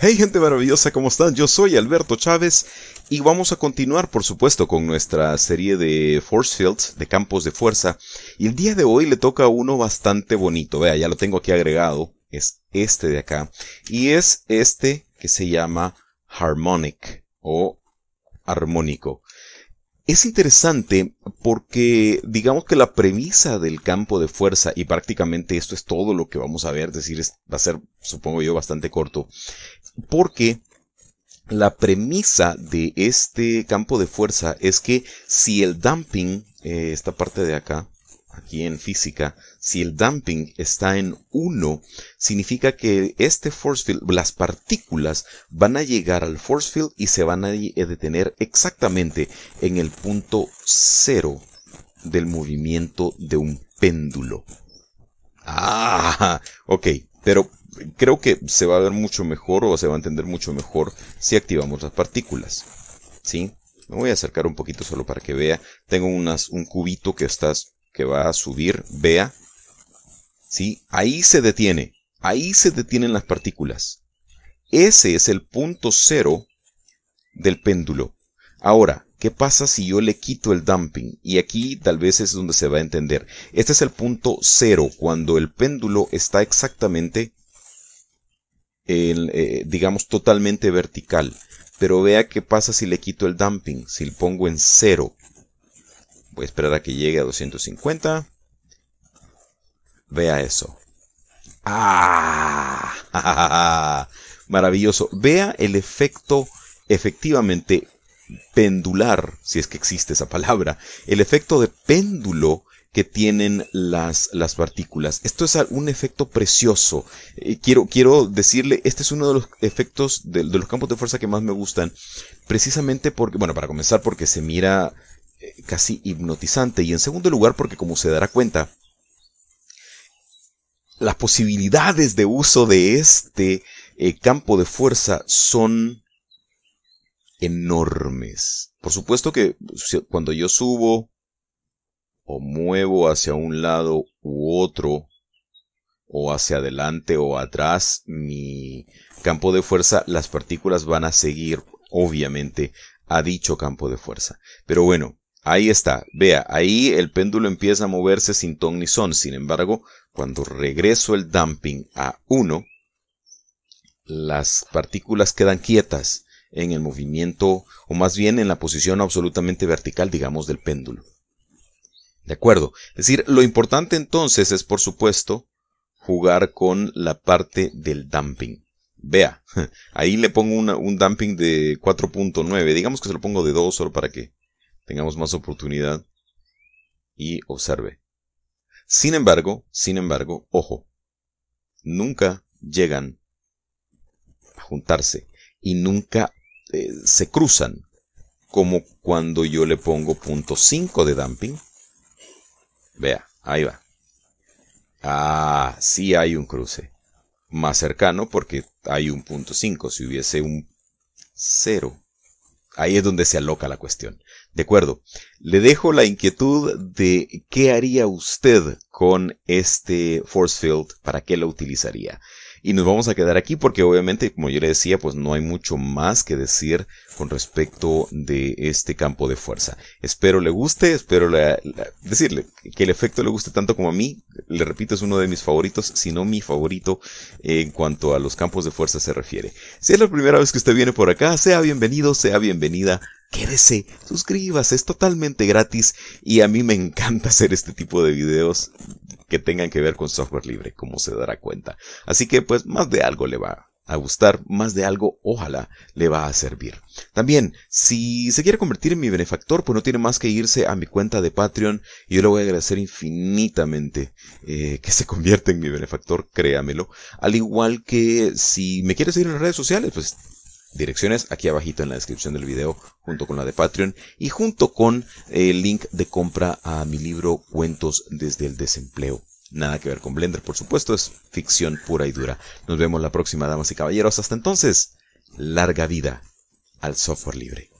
Hey gente maravillosa, ¿cómo están? Yo soy Alberto Chávez y vamos a continuar por supuesto con nuestra serie de force fields, de campos de fuerza. Y el día de hoy le toca uno bastante bonito, vea, ya lo tengo aquí agregado, es este de acá. Y es este que se llama harmonic o armónico. Es interesante porque digamos que la premisa del campo de fuerza, y prácticamente esto es todo lo que vamos a ver, es decir, va a ser, supongo yo, bastante corto, porque la premisa de este campo de fuerza es que si el dumping, eh, esta parte de acá, aquí en física, si el dumping está en 1, significa que este force field, las partículas van a llegar al force field y se van a eh, detener exactamente en el punto 0 del movimiento de un péndulo. Ah, ok, pero creo que se va a ver mucho mejor o se va a entender mucho mejor si activamos las partículas. ¿Sí? Me voy a acercar un poquito solo para que vea. Tengo unas, un cubito que, estás, que va a subir. Vea. ¿Sí? Ahí se detiene. Ahí se detienen las partículas. Ese es el punto cero del péndulo. Ahora, ¿qué pasa si yo le quito el dumping? Y aquí tal vez es donde se va a entender. Este es el punto cero, cuando el péndulo está exactamente eh, digamos, totalmente vertical. Pero vea qué pasa si le quito el dumping, si lo pongo en cero, Voy a esperar a que llegue a 250. Vea eso. ¡Ah! Maravilloso. Vea el efecto efectivamente pendular, si es que existe esa palabra, el efecto de péndulo que tienen las, partículas. Esto es un efecto precioso. Eh, quiero, quiero decirle, este es uno de los efectos de, los campos de fuerza que más me gustan, precisamente porque, bueno, para comenzar, porque se mira eh, casi hipnotizante y en segundo lugar porque como se dará cuenta, las posibilidades de uso de este eh, campo de fuerza son enormes. Por supuesto que pues, cuando yo subo o muevo hacia un lado u otro, o hacia adelante o atrás, mi campo de fuerza, las partículas van a seguir, obviamente, a dicho campo de fuerza. Pero bueno, ahí está. Vea, ahí el péndulo empieza a moverse sin ton ni son. Sin embargo, cuando regreso el dumping a 1, las partículas quedan quietas en el movimiento, o más bien en la posición absolutamente vertical, digamos, del péndulo. De acuerdo. Es decir, lo importante entonces es, por supuesto, jugar con la parte del dumping. Vea, ahí le pongo un dumping de 4.9. Digamos que se lo pongo de 2 solo para que tengamos más oportunidad. Y observe. Sin embargo, sin embargo, ojo, nunca llegan a juntarse y nunca eh, se cruzan como cuando yo le pongo punto .5 de dumping Vea, ahí va. Ah, sí hay un cruce. Más cercano porque hay un punto 5. Si hubiese un 0, ahí es donde se aloca la cuestión. De acuerdo. Le dejo la inquietud de qué haría usted con este force field, para qué lo utilizaría. Y nos vamos a quedar aquí porque obviamente, como yo le decía, pues no hay mucho más que decir con respecto de este campo de fuerza. Espero le guste, espero decirle que el efecto le guste tanto como a mí. Le repito, es uno de mis favoritos, si no mi favorito en cuanto a los campos de fuerza se refiere. Si es la primera vez que usted viene por acá, sea bienvenido, sea bienvenida quédese, suscríbase, es totalmente gratis y a mí me encanta hacer este tipo de videos que tengan que ver con software libre, como se dará cuenta. Así que pues más de algo le va a gustar, más de algo ojalá le va a servir. También, si se quiere convertir en mi benefactor, pues no tiene más que irse a mi cuenta de Patreon y yo le voy a agradecer infinitamente eh, que se convierta en mi benefactor, créamelo. Al igual que si me quiere seguir en las redes sociales, pues direcciones aquí abajito en la descripción del video junto con la de Patreon y junto con el link de compra a mi libro Cuentos desde el desempleo. Nada que ver con Blender, por supuesto, es ficción pura y dura. Nos vemos la próxima, damas y caballeros. Hasta entonces, larga vida al software libre.